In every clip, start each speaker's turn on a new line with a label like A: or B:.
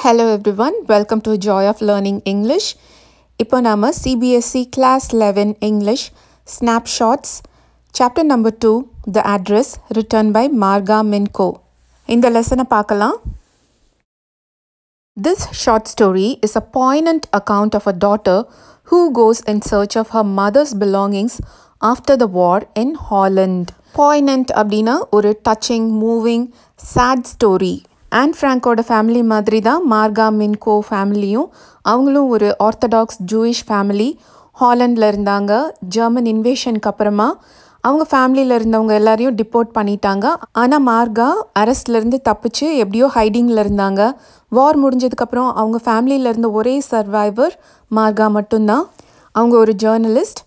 A: Hello everyone, welcome to Joy of Learning English. Iponama CBSE Class 11 English Snapshots Chapter Number 2 The Address Written by Marga Minko. In the lesson, pakala. This short story is a poignant account of a daughter who goes in search of her mother's belongings after the war in Holland. Poignant, Abdina, or a touching, moving, sad story. Anne ஃப்ராங்கோட family மாதிரி தான் மார்கா மின்கோ ஃபேமிலியும் அவங்களும் ஒரு orthodox Jewish family ஹாலண்டில் இருந்தாங்க German இன்வேஷனுக்கு அப்புறமா அவங்க ஃபேமிலியில் இருந்தவங்க எல்லாரையும் டிப்போர்ட் பண்ணிட்டாங்க ஆனால் மார்கா அரஸ்ட்லேருந்து தப்பிச்சு எப்படியோ ஹைடிங்கில் இருந்தாங்க வார் முடிஞ்சதுக்கப்புறம் அவங்க ஃபேமிலியில் இருந்த ஒரே சர்வைவர் மார்கா மட்டும்தான் அவங்க ஒரு ஜேர்னலிஸ்ட்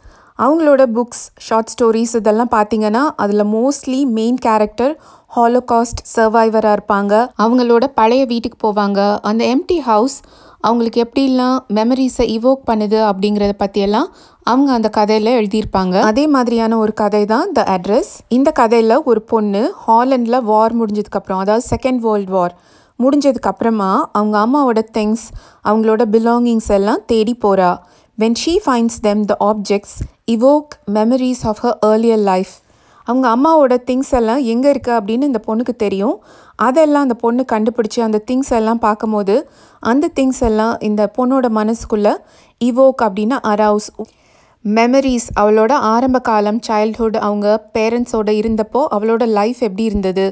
A: அவங்களோட புக்ஸ் ஷார்ட் ஸ்டோரிஸ் இதெல்லாம் பார்த்தீங்கன்னா அதில் மோஸ்ட்லி மெயின் கேரக்டர் ஹாலோகாஸ்ட் சர்வைவராக இருப்பாங்க அவங்களோட பழைய வீட்டுக்கு போவாங்க அந்த எம்டி ஹவுஸ் அவங்களுக்கு எப்படிலாம் மெமரிஸை இவோக் பண்ணுது அப்படிங்கிறத பற்றியெல்லாம் அவங்க அந்த கதையில் எழுதியிருப்பாங்க அதே மாதிரியான ஒரு கதை தான் த அட்ரஸ் இந்த கதையில் ஒரு பொண்ணு ஹாலண்டில் வார் முடிஞ்சதுக்கப்புறம் அதாவது செகண்ட் வேர்ல்டு வார் முடிஞ்சதுக்கப்புறமா அவங்க அம்மாவோட திங்ஸ் அவங்களோட பிலாங்கிங்ஸ் எல்லாம் தேடி போகிறா when she finds them the objects evoke memories of her earlier life அவங்க அம்மாவோட திங்ஸ் எல்லாம் எங்கே இருக்குது அப்படின்னு இந்த பொண்ணுக்கு தெரியும் அதெல்லாம் அந்த பொண்ணு கண்டுபிடிச்சி அந்த திங்ஸ் எல்லாம் பார்க்கும்போது அந்த திங்ஸ் எல்லாம் இந்த பொண்ணோட மனசுக்குள்ளே இவோக் அப்படின்னா அரவுஸ் மெமரிஸ் அவளோட ஆரம்ப காலம் சைல்ட்ஹுட் அவங்க பேரண்ட்ஸோடு இருந்தப்போ அவளோட லைஃப் எப்படி இருந்தது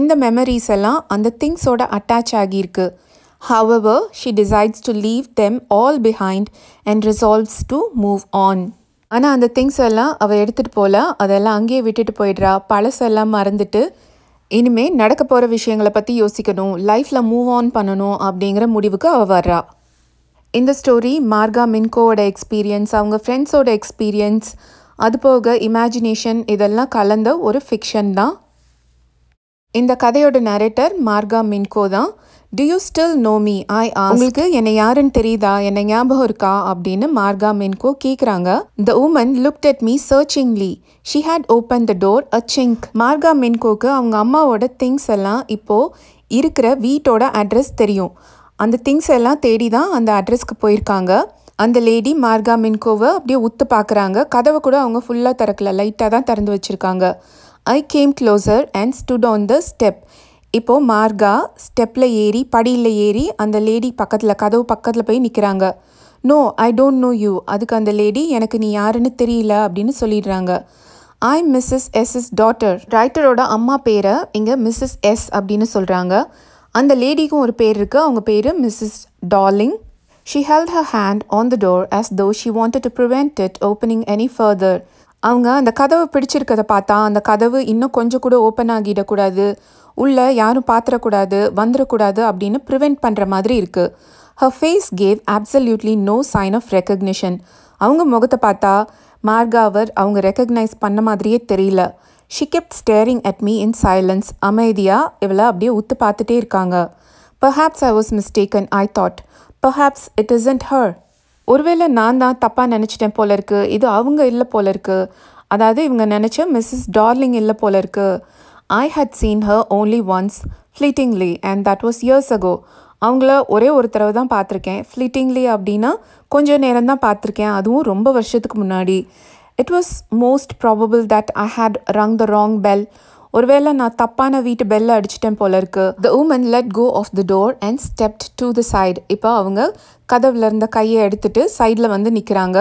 A: இந்த மெமரிஸ் எல்லாம் அந்த திங்ஸோட அட்டாச் ஆகியிருக்கு however she decides to leave them all behind and resolves to move on ஆனால் அந்த திங்ஸ் எல்லாம் அவள் எடுத்துகிட்டு போகல அதெல்லாம் அங்கேயே விட்டுட்டு போயிடுறா பழசெல்லாம் மறந்துட்டு இனிமேல் நடக்க போகிற விஷயங்களை பற்றி யோசிக்கணும் லைஃப்பில் மூவ் ஆன் பண்ணணும் அப்படிங்கிற முடிவுக்கு அவள் வர்றா இந்த ஸ்டோரி மார்கா மின்கோவோட எக்ஸ்பீரியன்ஸ் அவங்க ஃப்ரெண்ட்ஸோட எக்ஸ்பீரியன்ஸ் அது போக இமேஜினேஷன் இதெல்லாம் கலந்த ஒரு ஃபிக்ஷன் தான் இந்த கதையோட நரேட்டர் மார்கா மின்கோ தான் do you still know me I உங்களுக்கு என்னை யாருன்னு தெரியுதா என்ன ஞாபகம் இருக்கா அப்படின்னு மார்கா மென்கோ கேட்குறாங்க the woman look at me searchingly she had open the door a chink Marga மென்கோக்கு அவங்க அம்மாவோட திங்ஸ் எல்லாம் இப்போது இருக்கிற வீட்டோட அட்ரஸ் தெரியும் அந்த திங்ஸ் எல்லாம் தேடி தான் அந்த அட்ரஸ்க்கு போயிருக்காங்க அந்த லேடி மார்கா மென்கோவை அப்படியே உத்து பார்க்குறாங்க கதவை கூட அவங்க ஃபுல்லாக திறக்கல லைட்டாக தான் திறந்து வச்சுருக்காங்க I came closer and stood on the step இப்போது மார்கா ஸ்டெப்பில் ஏறி படியில் ஏறி அந்த லேடி பக்கத்தில் கதவு பக்கத்தில் போய் நிற்கிறாங்க no I don't know you அதுக்கு அந்த லேடி எனக்கு நீ யாருன்னு தெரியல அப்படின்னு சொல்லிடுறாங்க I Mrs S S daughter ரைட்டரோட அம்மா பேரை இங்கே மிஸ்ஸஸ் எஸ் அப்படின்னு சொல்கிறாங்க அந்த லேடிக்கும் ஒரு பேர் இருக்குது அவங்க பேர் Mrs Darling she held her hand on the door as though she wanted to prevent it opening any further அவங்க அந்த கதவை பிடிச்சிருக்கதை பார்த்தா அந்த கதவு இன்னும் கொஞ்சம் கூட ஓப்பன் ஆகிடக்கூடாது உள்ளே யாரும் பார்த்துடக்கூடாது வந்துடக்கூடாது அப்படின்னு ப்ரிவெண்ட் பண்ணுற மாதிரி இருக்குது her face gave absolutely no sign of recognition அவங்க முகத்தை பார்த்தா மார்காவர் அவங்க ரெக்கக்னைஸ் பண்ண மாதிரியே தெரியல she kept staring at me in silence அமைதியாக இவளை அப்படியே உத்து பார்த்துட்டே இருக்காங்க perhaps I was mistaken I thought perhaps it isn't her ஒருவேளை நான் தான் தப்பாக நினச்சிட்டேன் போல இருக்கு இது அவங்க இல்லை போல இருக்குது அதாவது இவங்க நினச்ச மிஸ்ஸஸ் டார்லிங் இல்லை போல இருக்குது I had seen her only once fleetingly and that was years ago அவங்கள ஒரே ஒரு தடவை தான் பார்த்துருக்கேன் ஃப்ளீட்டிங்லி அப்படின்னா கொஞ்சம் நேரம் தான் பார்த்துருக்கேன் அதுவும் ரொம்ப வருஷத்துக்கு முன்னாடி it was most probable that I had rung the wrong bell ஒருவேளை நான் தப்பான வீட்டு பெல்ல அடிச்சிட்டேன் போல இருக்கு the woman let go of the door and stepped to the side இப்போ அவங்க கதவுல இருந்த கையை எடுத்துட்டு சைடில் வந்து நிற்கிறாங்க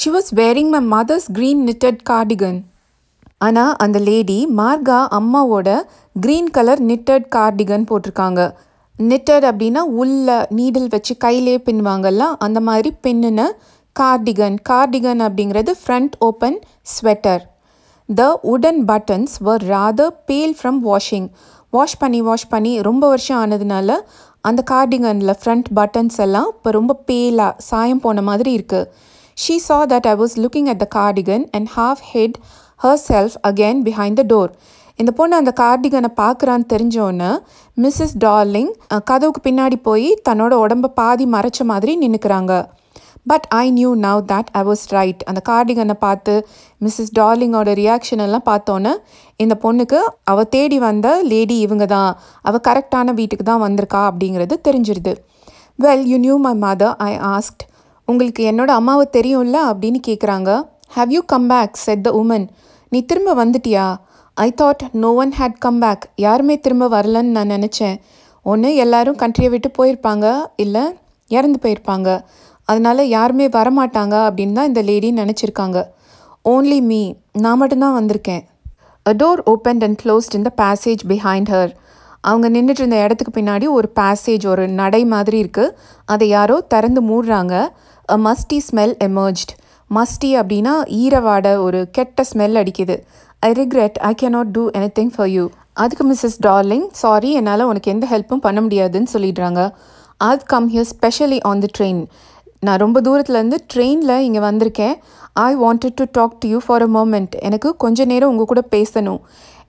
A: she was wearing my mother's green knitted cardigan ஆனால் அந்த லேடி மார்கா அம்மாவோட க்ரீன் கலர் நிட்டட் கார்டிகன் போட்டிருக்காங்க நிட்டட் அப்படின்னா உள்ள நீடில் வச்சு கையிலே பின்வாங்கல்ல அந்த மாதிரி பின்னுன கார்டிகன் கார்டிகன் அப்படிங்கிறது front open sweater The wooden buttons were rather pale from washing. Wash பண்ணி wash பண்ணி ரொம்ப and the அந்த left front buttons எல்லாம் இப்ப ரொம்ப பேலா சாயம் போன மாதிரி இருக்கு. She saw that I was looking at the cardigan and half hid herself again behind the door. இந்த cardigan அந்த கார்டிகனை பார்க்கறான் தெரிஞ்சோன்னு மிஸ்ஸஸ் டார்லிங் கதவுக்கு பின்னாடி போய் தன்னோட odamba பாதி மறைச்ச madri நின்னுக்கிறாங்க but I knew now that I was right அந்த கார்டிகனை பார்த்து மிஸ்ஸஸ் டார்லிங்கோட ரியாக்ஷன் எல்லாம் பார்த்தோன்னே இந்த பொண்ணுக்கு அவள் தேடி வந்த லேடி இவங்க தான் அவள் கரெக்டான வீட்டுக்கு தான் வந்திருக்கா அப்படிங்கிறது தெரிஞ்சிருது well you knew my mother I asked உங்களுக்கு என்னோடய அம்மாவை தெரியும்ல அப்படின்னு கேட்குறாங்க have you come back said the woman நீ திரும்ப வந்துட்டியா I thought no one had come back யாருமே திரும்ப வரலன்னு நான் நினச்சேன் ஒன்று எல்லோரும் கண்ட்ரியை விட்டு போயிருப்பாங்க இல்லை இறந்து போயிருப்பாங்க அதனால் யாருமே வரமாட்டாங்க அப்படின்னு தான் இந்த லேடி நினச்சிருக்காங்க ஓன்லி மீ நான் மட்டும்தான் வந்திருக்கேன் a door open and closed இந்த பேசேஜ் பிஹைண்ட் ஹர் அவங்க நின்றுட்டு இருந்த இடத்துக்கு பின்னாடி ஒரு பேசேஜ் ஒரு நடை மாதிரி இருக்குது அதை யாரோ திறந்து மூடுறாங்க a musty smell emerged musty அப்படின்னா ஈரவாடை ஒரு கெட்ட ஸ்மெல் அடிக்குது I regret I can not do anything for you அதுக்கு மிஸ்ஸஸ் டார்லிங் சாரி என்னால் உனக்கு எந்த ஹெல்ப்பும் பண்ண முடியாதுன்னு சொல்லிடுறாங்க I've come here specially on the train நான் ரொம்ப தூரத்துலேருந்து ட்ரெயினில் இங்கே வந்திருக்கேன் I wanted to talk to you for a moment எனக்கு கொஞ்ச நேரம் உங்கள் கூட பேசணும்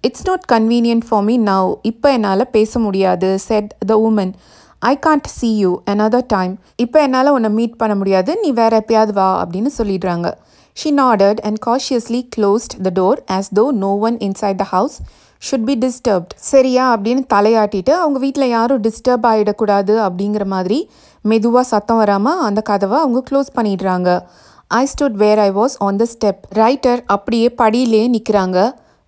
A: it's not convenient for me now இப்போ என்னால் பேச முடியாது said the woman I can't see you another time இப்போ என்னால் உன்னை மீட் பண்ண முடியாது நீ வேறு எப்பயாவது வா அப்படின்னு சொல்லிடுறாங்க she nodded and cautiously closed the door as though no one inside the house should be disturbed சரியா அப்படின்னு தலையாட்டிட்டு அவங்க வீட்டில் யாரும் டிஸ்டர்ப் ஆகிடக்கூடாது அப்படிங்கிற மாதிரி மெதுவாக சத்தம் வராமல் அந்த கதவை அவங்க க்ளோஸ் பண்ணிடுறாங்க I stood where I was on the step writer அப்படியே படியிலேயே நிற்கிறாங்க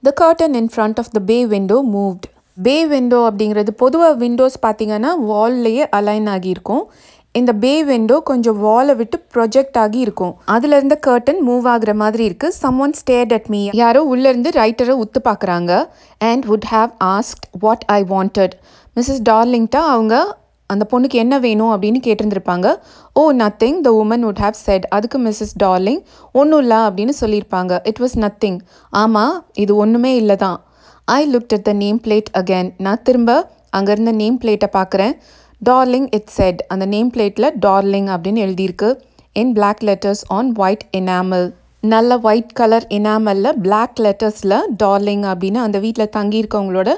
A: the curtain in front of the bay window moved bay window அப்படிங்கிறது பொதுவாக விண்டோஸ் பார்த்தீங்கன்னா வால்லையே அலைன் ஆகியிருக்கும் இந்த பே விண்டோ கொஞ்சம் வாலை விட்டு ப்ரொஜெக்ட் ஆகி இருக்கும் அதுல இருந்த கர்டன் மூவ் ஆகுற மாதிரி இருக்கு someone stared at me யாரோ உள்ள இருந்து ரைட்டரை உத்து பார்க்குறாங்க and would have asked what I wanted Mrs டார்லிங்டா அவங்க அந்த பொண்ணுக்கு என்ன வேணும் அப்படின்னு கேட்டிருந்திருப்பாங்க oh nothing the woman would have said அதுக்கு மிஸ்ஸஸ் டார்லிங் ஒன்றும் இல்லை அப்படின்னு சொல்லியிருப்பாங்க இட் வாஸ் நத்திங் ஆமாம் இது ஒன்றுமே இல்லை தான் I looked at the name plate again நான் திரும்ப அங்கேருந்த நேம் பிளேட்டை பார்க்குறேன் டார்லிங் இட் செட் அந்த நேம் பிளேட்டில் டார்லிங் அப்படின்னு எழுதியிருக்கு in black letters on white enamel நல்ல ஒயிட் கலர் எனாமலில் பிளாக் லெட்டர்ஸில் டார்லிங் அப்படின்னு அந்த வீட்டில் தங்கியிருக்கவங்களோட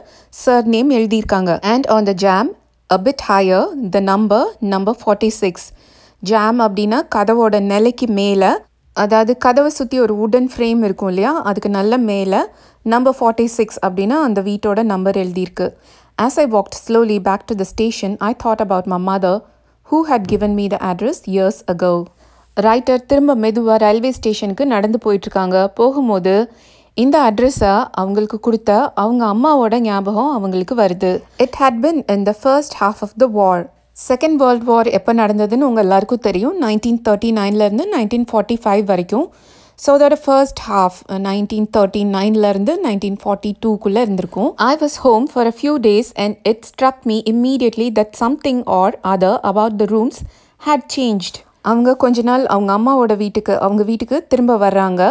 A: சர் நேம் எழுதியிருக்காங்க and on the jamb a bit higher the number number forty six jamb அப்படின்னா கதவோட நிலைக்கு மேலே அதாவது கதவை சுற்றி ஒரு வுடன் ஃப்ரேம் இருக்கும் இல்லையா அதுக்கு நல்ல மேலே நம்பர் ஃபார்ட்டி சிக்ஸ் அப்படின்னா அந்த வீட்டோட நம்பர் எழுதியிருக்கு As I walked slowly back to the station, I thought about my mother, who had given me the address years ago. Writer திரும்ப மெதுவாக ரயில்வே ஸ்டேஷனுக்கு நடந்து போயிட்டுருக்காங்க போகும்போது இந்த அட்ரஸை அவங்களுக்கு கொடுத்த அவங்க அம்மாவோட ஞாபகம் அவங்களுக்கு வருது it had been in the first half of the war second world war எப்போ நடந்ததுன்னு உங்கள் எல்லாருக்கும் தெரியும் நைன்டீன் தேர்ட்டி நைன்லேருந்து நைன்டீன் ஃபார்ட்டி ஃபைவ் வரைக்கும் ஸோ அதோட ஃபர்ஸ்ட் ஹாஃப் நைன்டீன் தேர்ட்டி நைன்லேருந்து நைன்டீன் ஃபார்ட்டி டூக்குள்ளே இருந்திருக்கும் I was home for a few days and it struck me immediately that something or other about the rooms had changed அவங்க கொஞ்ச நாள் அவங்க அம்மாவோட வீட்டுக்கு அவங்க வீட்டுக்கு திரும்ப வர்றாங்க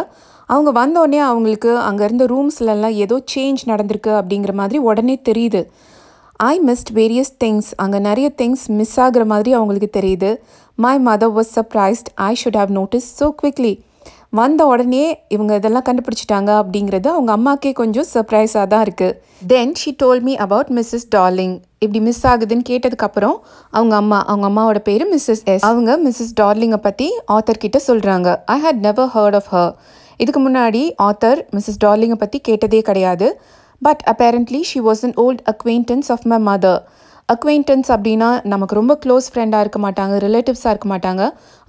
A: அவங்க வந்தோடனே அவங்களுக்கு அங்கே இருந்த ரூம்ஸ்லலாம் ஏதோ சேஞ்ச் நடந்திருக்கு அப்படிங்கிற மாதிரி உடனே தெரியுது ஐ மிஸ்ட் வேரியஸ் திங்ஸ் அங்கே நிறைய திங்ஸ் மிஸ் ஆகிற மாதிரி அவங்களுக்கு தெரியுது my mother was surprised I should have notice so quickly வந்த உடனே இவங்க இதெல்லாம் கண்டுபிடிச்சிட்டாங்க அப்படிங்கிறது அவங்க அம்மாக்கே கொஞ்சம் சர்ப்ரைஸாக தான் இருக்குது then she told me about Mrs Darling இப்படி மிஸ் ஆகுதுன்னு கேட்டதுக்கப்புறம் அவங்க அம்மா அவங்க அம்மாவோட பேர் மிஸ்ஸஸ் எஸ் அவங்க மிஸ்ஸஸ் டார்லிங்கை பற்றி ஆத்தர்கிட்ட சொல்கிறாங்க I had never heard of her இதுக்கு முன்னாடி ஆத்தர் மிஸ்ஸஸ் டார்லிங்கை பற்றி கேட்டதே கிடையாது but apparently she was an old acquaintance of my mother acquaintance அப்படின்னா நமக்கு ரொம்ப க்ளோஸ் ஃப்ரெண்டாக இருக்க மாட்டாங்க ரிலேட்டிவ்ஸாக இருக்க மாட்டாங்க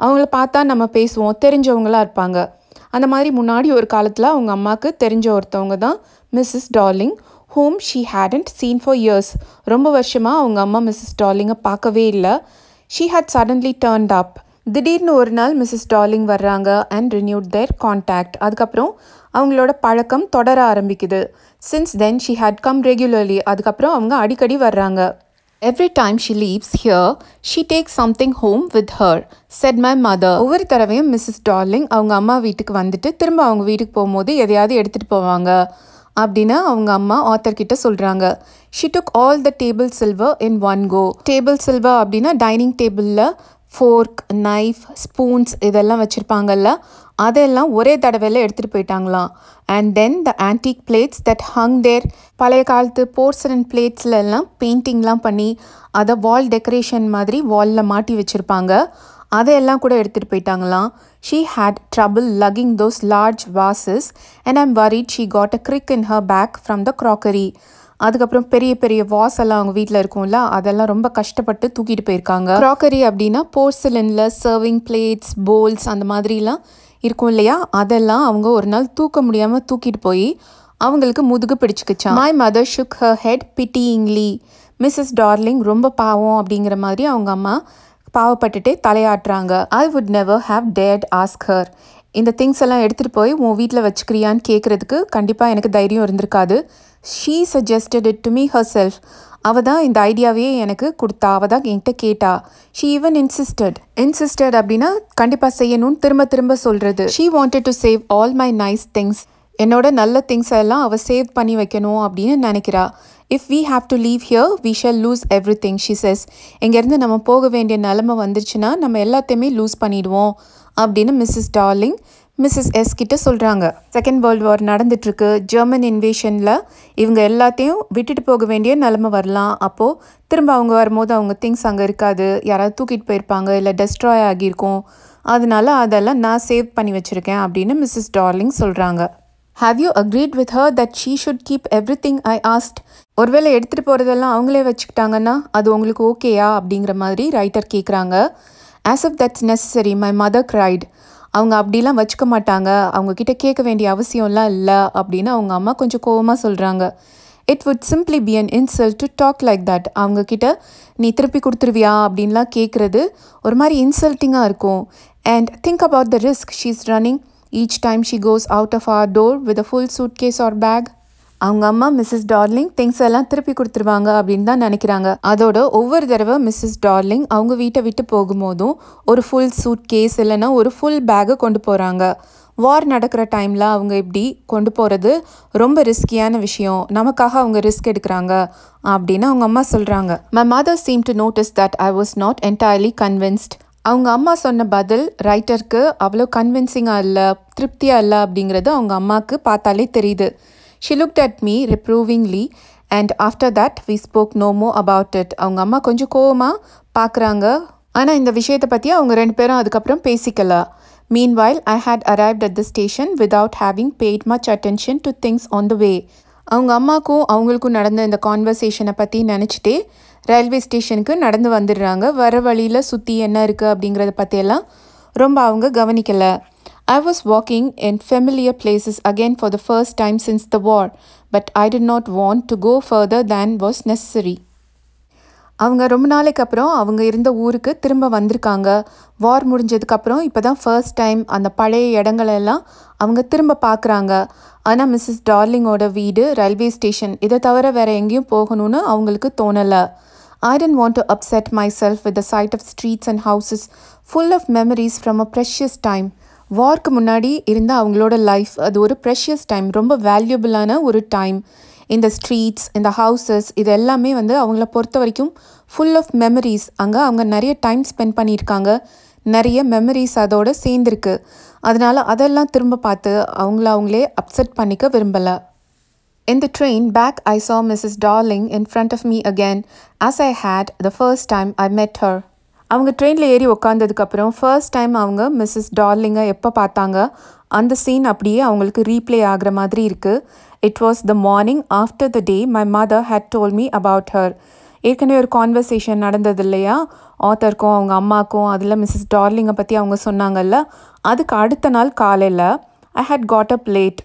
A: அவங்கள பார்த்தா நம்ம பேசுவோம் தெரிஞ்சவங்களாக இருப்பாங்க அந்த மாதிரி முன்னாடி ஒரு காலத்தில் அவங்க அம்மாவுக்கு தெரிஞ்ச ஒருத்தவங்க தான் Mrs Darling whom she hadn't seen for years ரொம்ப வருஷமாக அவங்க அம்மா மிஸ்ஸஸ் டார்லிங்கை பார்க்கவே இல்லை she had suddenly turned up திடீர்னு ஒரு நாள் மிஸ்ஸஸ் டார்லிங் வர்றாங்க அண்ட் ரினியூட் தேர் கான்டாக்ட் அதுக்கப்புறம் அவங்களோட பழக்கம் தொடர ஆரம்பிக்குது since then she had come regularly அதுக்கப்புறம் அவங்க அடிக்கடி வர்றாங்க every time she leaves here she take something home with her said my mother ஒவ்வொரு தடவையும் மிஸ்ஸஸ் டார்லிங் அவங்க அம்மா வீட்டுக்கு வந்துட்டு திரும்ப அவங்க வீட்டுக்கு போகும்போது எதையாவது எடுத்துகிட்டு போவாங்க அப்படின்னு அவங்க அம்மா ஆத்தர் கிட்ட சொல்கிறாங்க she took all the table silver in one go table silver அப்படின்னா டைனிங் டேபிளில் ஃபோர்க் நைஃப் ஸ்பூன்ஸ் இதெல்லாம் வச்சுருப்பாங்கல்ல அதெல்லாம் ஒரே தடவையில் எடுத்துகிட்டு போயிட்டாங்களாம் and then the antique plates that hung there பழைய காலத்து போர்சரன் பிளேட்ஸ்லலாம் பெயிண்டிங்லாம் பண்ணி அதை வால் டெக்கரேஷன் மாதிரி வாலில் மாட்டி வச்சுருப்பாங்க அதையெல்லாம் கூட எடுத்துகிட்டு போயிட்டாங்களாம் she had trouble lugging those large vases and I'm worried she got a crick in her back from the crockery அதுக்கப்புறம் பெரிய பெரிய வாஸ் எல்லாம் அவங்க வீட்டில் இருக்கும்ல அதெல்லாம் ரொம்ப கஷ்டப்பட்டு தூக்கிட்டு போயிருக்காங்க க்ராக்கரி அப்படின்னா போர்சலின்ல சர்விங் பிளேட்ஸ் போல்ஸ் அந்த மாதிரிலாம் இருக்கும் இல்லையா அதெல்லாம் அவங்க ஒரு நாள் தூக்க முடியாமல் தூக்கிட்டு போய் அவங்களுக்கு முதுகு பிடிச்சிக்கிச்சான் my mother shook her head pityingly Mrs Darling ரொம்ப பாவம் அப்படிங்கிற மாதிரி அவங்க அம்மா பாவப்பட்டுட்டே தலையாட்டுறாங்க ஐ வுட் நெவர் ஹாவ் டேட் ஆஸ்க் ஹர் இந்த திங்ஸ் எல்லாம் எடுத்துகிட்டு போய் உன் வீட்டில் வச்சுக்கிறியான்னு கேட்குறதுக்கு கண்டிப்பாக எனக்கு தைரியம் இருந்திருக்காது she suggested it to me herself அவள் தான் இந்த ஐடியாவையே எனக்கு கொடுத்தா அவள் தான் என்கிட்ட கேட்டா ஷீ ஈவன் இன்சிஸ்டட் இன்சிஸ்டட் அப்படின்னா கண்டிப்பாக செய்யணும்னு திரும்ப திரும்ப சொல்கிறது she wanted to save all my nice things என்னோட நல்ல திங்ஸ் எல்லாம் அவள் சேவ் பண்ணி வைக்கணும் அப்படின்னு நினைக்கிறா if we have to leave here we shall lose everything she says இங்கேருந்து நம்ம போக வேண்டிய நிலமை வந்துருச்சுன்னா நம்ம எல்லாத்தையுமே லூஸ் பண்ணிடுவோம் அப்படின்னு மிஸ்ஸஸ் டார்லிங் மிஸ்ஸஸ் எஸ் கிட்ட சொல்கிறாங்க செகண்ட் வேர்ல்டு வார் நடந்துட்டுருக்கு ஜெர்மன் இன்வேஷனில் இவங்க எல்லாத்தையும் விட்டுட்டு போக வேண்டிய நிலமை வரலாம் அப்போது திரும்ப அவங்க வரும்போது அவங்க திங்ஸ் அங்கே இருக்காது யாராவது தூக்கிட்டு போயிருப்பாங்க இல்லை டெஸ்ட்ராய் ஆகியிருக்கும் அதனால அதெல்லாம் நான் சேவ் பண்ணி வச்சுருக்கேன் அப்படின்னு மிஸ்ஸஸ் டார்லிங் சொல்கிறாங்க have you agreed with her that she should keep everything I asked ஒருவேளை எடுத்துகிட்டு போகிறதெல்லாம் அவங்களே வச்சுக்கிட்டாங்கன்னா அது உங்களுக்கு ஓகேயா அப்படிங்கிற மாதிரி ரைட்டர் கேட்குறாங்க as if that's necessary my mother cried அவங்க அப்படிலாம் வச்சுக்க மாட்டாங்க அவங்கக்கிட்ட கேட்க வேண்டிய அவசியம்லாம் இல்லை அப்படின்னு அவங்க அம்மா கொஞ்சம் கோபமாக சொல்கிறாங்க it would simply be an insult to talk like that அவங்கக்கிட்ட நீ திருப்பி கொடுத்துருவியா அப்படின்லாம் கேட்குறது ஒரு மாதிரி இன்சல்ட்டிங்காக இருக்கும் and think about the risk she is running each time she goes out of our door with a full suitcase or bag அவங்க அம்மா மிஸ்ஸஸ் டார்லிங் திங்ஸ் எல்லாம் திருப்பி கொடுத்துருவாங்க அப்படின்னு தான் நினைக்கிறாங்க அதோட ஒவ்வொரு தடவை மிஸ்ஸஸ் டார்லிங் அவங்க வீட்டை விட்டு போகும்போதும் ஒரு ஃபுல் சூட் கேஸ் இல்லைன்னா ஒரு ஃபுல் பேக்கை கொண்டு போகிறாங்க வார் நடக்கிற டைமில் அவங்க இப்படி கொண்டு போகிறது ரொம்ப ரிஸ்கியான விஷயம் நமக்காக அவங்க ரிஸ்க் எடுக்கிறாங்க அப்படின்னு அவங்க அம்மா சொல்கிறாங்க my mother seem to notice that I was not entirely convinced அவங்க அம்மா சொன்ன பதில் ரைட்டருக்கு அவ்வளோ கன்வின்சிங்காக இல்லை திருப்தியாக இல்லை அப்படிங்கிறது அவங்க அம்மாவுக்கு பார்த்தாலே தெரியுது she looked at me reprovingly and after that we spoke no more about it அவங்க அம்மா கொஞ்சம் கோவமாக பார்க்குறாங்க ஆனால் இந்த விஷயத்தை பற்றி அவங்க ரெண்டு பேரும் அதுக்கப்புறம் பேசிக்கல வாயில் I had arrived at the station without having paid much attention to things on the way அவங்க அம்மாக்கும் அவங்களுக்கும் நடந்த இந்த கான்வர்சேஷனை பற்றி நினச்சிட்டே ரயில்வே ஸ்டேஷனுக்கு நடந்து வந்துடுறாங்க வர வழியில் சுற்றி என்ன இருக்குது அப்படிங்கிறத பற்றியெல்லாம் ரொம்ப அவங்க கவனிக்கலை I was walking in familiar places again for the first time since the war, but I did not want to go further than was necessary. அவங்க ரொம்ப நாளைக்கு அப்புறம் அவங்க இருந்த ஊருக்கு திரும்ப வந்திருக்காங்க வார் முடிஞ்சதுக்கப்புறம் இப்போ தான் ஃபர்ஸ்ட் டைம் அந்த பழைய இடங்களெல்லாம் அவங்க திரும்ப பார்க்குறாங்க ஆனால் மிஸ்ஸஸ் டார்லிங்கோட வீடு ரயில்வே ஸ்டேஷன் இதை தவிர வேறு எங்கேயும் போகணும்னு அவங்களுக்கு தோணலை I didn't want to upset myself with the sight of streets and houses full of memories from a precious time. வார்க்கு முன்னாடி இருந்த அவங்களோட லைஃப் அது ஒரு ப்ரெஷியஸ் டைம் ரொம்ப வேல்யூபிளான ஒரு டைம் இந்த ஸ்ட்ரீட்ஸ் இந்த ஹவுசஸ் இது எல்லாமே வந்து அவங்கள பொறுத்த வரைக்கும் ஃபுல் ஆஃப் மெமரிஸ் அங்கே அவங்க நிறைய டைம் ஸ்பெண்ட் பண்ணியிருக்காங்க நிறைய மெமரிஸ் அதோடு சேர்ந்துருக்கு அதனால் அதெல்லாம் திரும்ப பார்த்து அவங்கள அவங்களே அப்செட் பண்ணிக்க விரும்பலை In the train back, I saw Mrs. Darling in front of me again, as I had the first time I met her. அவங்க ட்ரெயினில் ஏறி உக்காந்ததுக்கப்புறம் ஃபர்ஸ்ட் டைம் அவங்க மிஸ்ஸஸ் டார்லிங்கை எப்போ பார்த்தாங்க அந்த சீன் அப்படியே அவங்களுக்கு ரீப்ளே ஆகிற மாதிரி இருக்குது it was the morning after the day my mother had told me about her ஏற்கனவே ஒரு கான்வர்சேஷன் நடந்தது இல்லையா ஆத்தருக்கும் அவங்க அம்மாக்கும் அதில் மிஸ்ஸஸ் டார்லிங்கை பற்றி அவங்க சொன்னாங்கல்ல அதுக்கு அடுத்த நாள் காலையில் I had got up late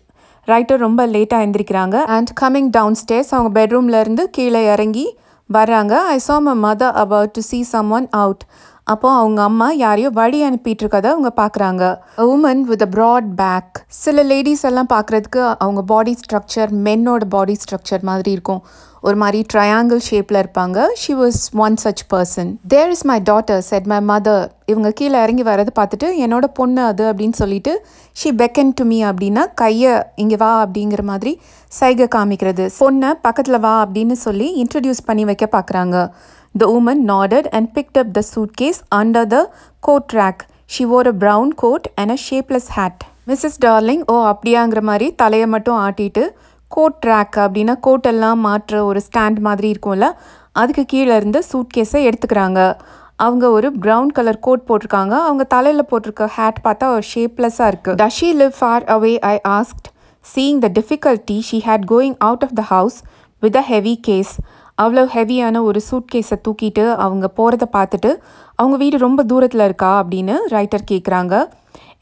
A: writer ரொம்ப லேட்டாக எழுந்திருக்கிறாங்க அண்ட் கம்மிங் டவுன் ஸ்டேர்ஸ் அவங்க பெட்ரூம்லேருந்து கீழே இறங்கி Baranga, I saw my mother about to see someone out. அப்போது அவங்க அம்மா யாரையோ வழி அனுப்பிட்டு இருக்கதை அவங்க பார்க்குறாங்க woman with a broad back சில லேடிஸ் எல்லாம் பார்க்குறதுக்கு அவங்க பாடி ஸ்ட்ரக்சர் மென்னோட பாடி ஸ்ட்ரக்சர் மாதிரி இருக்கும் ஒரு மாதிரி ட்ரையாங்கிள் ஷேப்பில் இருப்பாங்க she was one such person there is my daughter said my mother இவங்க கீழே இறங்கி வரது பார்த்துட்டு என்னோட பொண்ணு அது அப்படின்னு சொல்லிட்டு ஷி பெக்கன் டு மீ அப்படின்னா கையை இங்கே வா அப்படிங்கிற மாதிரி சைகை காமிக்கிறது பொண்ணை பக்கத்தில் வா அப்படின்னு சொல்லி இன்ட்ரடியூஸ் பண்ணி வைக்க பார்க்குறாங்க The woman nodded and picked up the suitcase under the coat rack. She wore a brown coat and a shapeless hat. Mrs Darling ஓ அப்படியாங்கிற மாதிரி தலையை மட்டும் ஆட்டிட்டு கோட் ட்ராக் அப்படின்னா கோட்டெல்லாம் மாற்ற ஒரு ஸ்டாண்ட் மாதிரி இருக்கும்ல அதுக்கு கீழே இருந்து சூட்கேஸை எடுத்துக்கிறாங்க அவங்க ஒரு ப்ரௌன் கலர் கோட் போட்டிருக்காங்க அவங்க தலையில் போட்டிருக்க ஹேட் பார்த்தா ஒரு ஷேப்லெஸ்ஸாக இருக்குது does she live far away I asked seeing the difficulty she had going out of the house with a heavy case அவ்வளோ ஹெவியான ஒரு சூட்கேஸை தூக்கிட்டு அவங்க போகிறத பார்த்துட்டு அவங்க வீடு ரொம்ப தூரத்தில் இருக்கா அப்படின்னு ரைட்டர் கேட்குறாங்க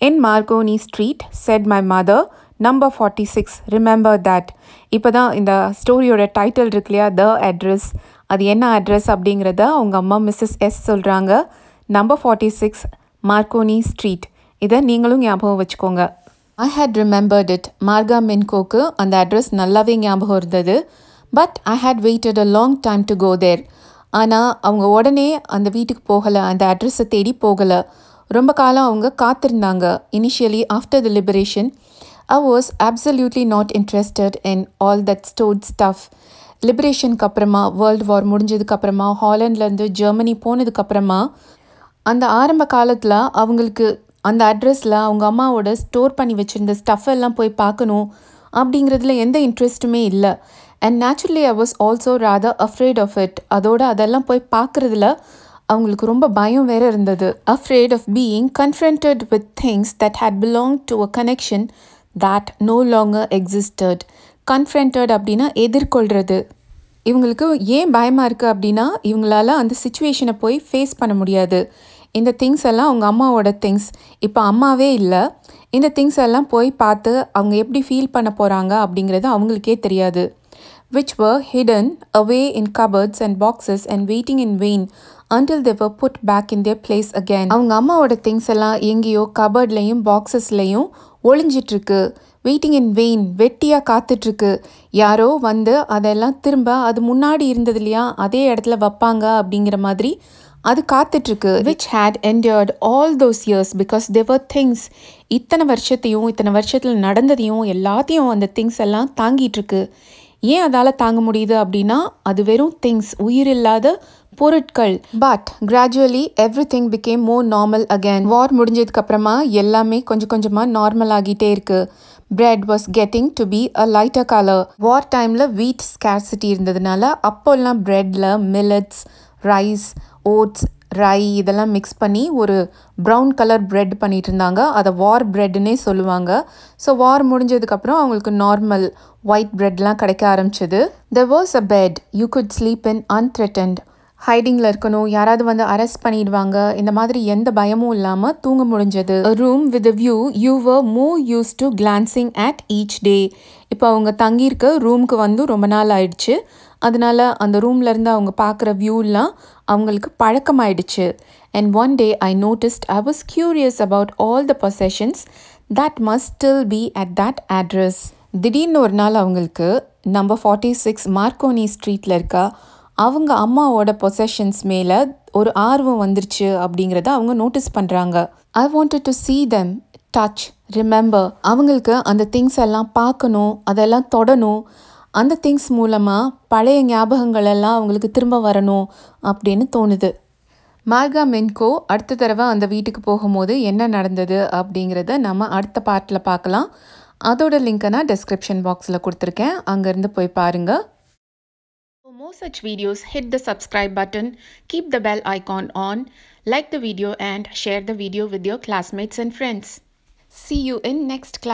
A: in Marconi Street said my mother number forty six remember that இப்போ தான் இந்த ஸ்டோரியோட டைட்டில் இருக்கு இல்லையா த அட்ரஸ் அது என்ன அட்ரஸ் அப்படிங்கிறத அவங்க அம்மா மிஸ்ஸஸ் எஸ் சொல்கிறாங்க number forty six Marconi Street இதை நீங்களும் ஞாபகம் வச்சுக்கோங்க ஐ ஹேட் ரிமெம்பர்ட் இட் மார்கா மென்கோக்கு அந்த அட்ரஸ் நல்லாவே ஞாபகம் இருந்தது but I had waited a long time to go there ஆனால் அவங்க உடனே அந்த வீட்டுக்கு போகலை அந்த அட்ரஸை தேடி போகலை ரொம்ப காலம் அவங்க காத்திருந்தாங்க initially after the liberation I was absolutely not interested in all that stored stuff லிபரேஷனுக்கு அப்புறமா வேர்ல்டு வார் முடிஞ்சதுக்கப்புறமா ஹாலண்ட்லேருந்து ஜெர்மனி போனதுக்கப்புறமா அந்த ஆரம்ப காலத்தில் அவங்களுக்கு அந்த அட்ரஸில் அவங்க அம்மாவோட ஸ்டோர் பண்ணி வச்சுருந்த ஸ்டஃப் எல்லாம் போய் பார்க்கணும் அப்படிங்கிறதுல எந்த இன்ட்ரெஸ்ட்டுமே இல்லை and naturally I was also rather afraid of it அதோட அதெல்லாம் போய் பார்க்குறதுல அவங்களுக்கு ரொம்ப பயம் வேறு இருந்தது afraid of being confronted with things that had belong to a connection that no longer existed confronted அப்படின்னா எதிர்கொள்கிறது இவங்களுக்கு ஏன் பயமாக இருக்குது அப்படின்னா இவங்களால அந்த சுச்சுவேஷனை போய் ஃபேஸ் பண்ண முடியாது இந்த திங்ஸ் எல்லாம் அவங்க அம்மாவோட திங்ஸ் இப்போ அம்மாவே இல்லை இந்த திங்ஸ் எல்லாம் போய் பார்த்து அவங்க எப்படி ஃபீல் பண்ண போகிறாங்க அப்படிங்கிறது அவங்களுக்கே தெரியாது which were hidden away in cupboards and boxes and waiting in vain until they were put back in their place again அவங்க அம்மாவோட திங்ஸ் எல்லாம் எங்கேயோ கபர்ட்லேயும் பாக்ஸஸ்லேயும் ஒளிஞ்சிட்ருக்கு வெயிட்டிங் இன் வெயின் வெட்டியாக காத்துட்ருக்கு யாரோ வந்து அதெல்லாம் திரும்ப அது முன்னாடி இருந்தது இல்லையா அதே இடத்துல வைப்பாங்க அப்படிங்கிற மாதிரி அது காத்துட்ருக்கு which had endured all those years because they were things இத்தனை வருஷத்தையும் இத்தனை வருஷத்தில் நடந்ததையும் எல்லாத்தையும் அந்த திங்ஸ் எல்லாம் தாங்கிட்டு இருக்கு ஏன் அதால் தாங்க முடியுது அப்படின்னா அது வெறும் திங்ஸ் உயிர் இல்லாத பொருட்கள் but gradually everything became more normal again war முடிஞ்சதுக்கு அப்புறமா எல்லாமே கொஞ்சம் கொஞ்சமாக நார்மல் ஆகிட்டே இருக்கு bread was getting to be a lighter colour war டைமில் வீட் ஸ்கேர்சிட்டி இருந்ததுனால அப்போல்லாம் பிரெட்டில் மில்லட்ஸ் ரைஸ் ஓட்ஸ் ரை இதெல்லாம் மிக்ஸ் பண்ணி ஒரு ப்ரௌன் கலர் ப்ரெட் பண்ணிகிட்டு இருந்தாங்க அதை வார் ப்ரெட்னே சொல்லுவாங்க ஸோ வார் முடிஞ்சதுக்கப்புறம் அவங்களுக்கு நார்மல் ஒயிட் ப்ரெட்லாம் கிடைக்க ஆரம்பிச்சிது there was a bed you could sleep in unthreatened ஹைடிங்கில் இருக்கணும் யாராவது வந்து அரெஸ்ட் பண்ணிடுவாங்க இந்த மாதிரி எந்த பயமும் இல்லாமல் தூங்க முடிஞ்சது room with view you were more used to glancing at each day இப்போ அவங்க தங்கியிருக்க ரூமுக்கு வந்து ரொம்ப நாள் ஆயிடுச்சு அதனால் அந்த ரூம்லேருந்து அவங்க பார்க்குற வியூலாம் அவங்களுக்கு பழக்கமாயிடுச்சு and one day I noticed I was curious about all the possessions that must still be at that address திடீர்னு ஒரு நாள் அவங்களுக்கு நம்பர் ஃபார்ட்டி சிக்ஸ் மார்க்கோனி ஸ்ட்ரீட்டில் இருக்க அவங்க அம்மாவோட பொசஷன்ஸ் மேலே ஒரு ஆர்வம் வந்துருச்சு அப்படிங்கிறத அவங்க நோட்டீஸ் பண்ணுறாங்க I wanted to see them touch remember அவங்களுக்கு அந்த திங்ஸ் எல்லாம் பார்க்கணும் அதெல்லாம் தொடணும் அந்த திங்ஸ் மூலமாக பழைய ஞாபகங்கள் எல்லாம் அவங்களுக்கு திரும்ப வரணும் அப்படின்னு தோணுது மார்கா மென்கோ அடுத்த தடவை அந்த வீட்டுக்கு போகும்போது என்ன நடந்தது அப்படிங்கிறத நம்ம அடுத்த பார்ட்டில் பார்க்கலாம் அதோட லிங்க்கை நான் டெஸ்கிரிப்ஷன் பாக்ஸில் கொடுத்துருக்கேன் அங்கேருந்து போய் பாருங்கள் For more such videos, hit the subscribe button, keep the bell icon on, like the video and share the video with your classmates and friends. See you in next class.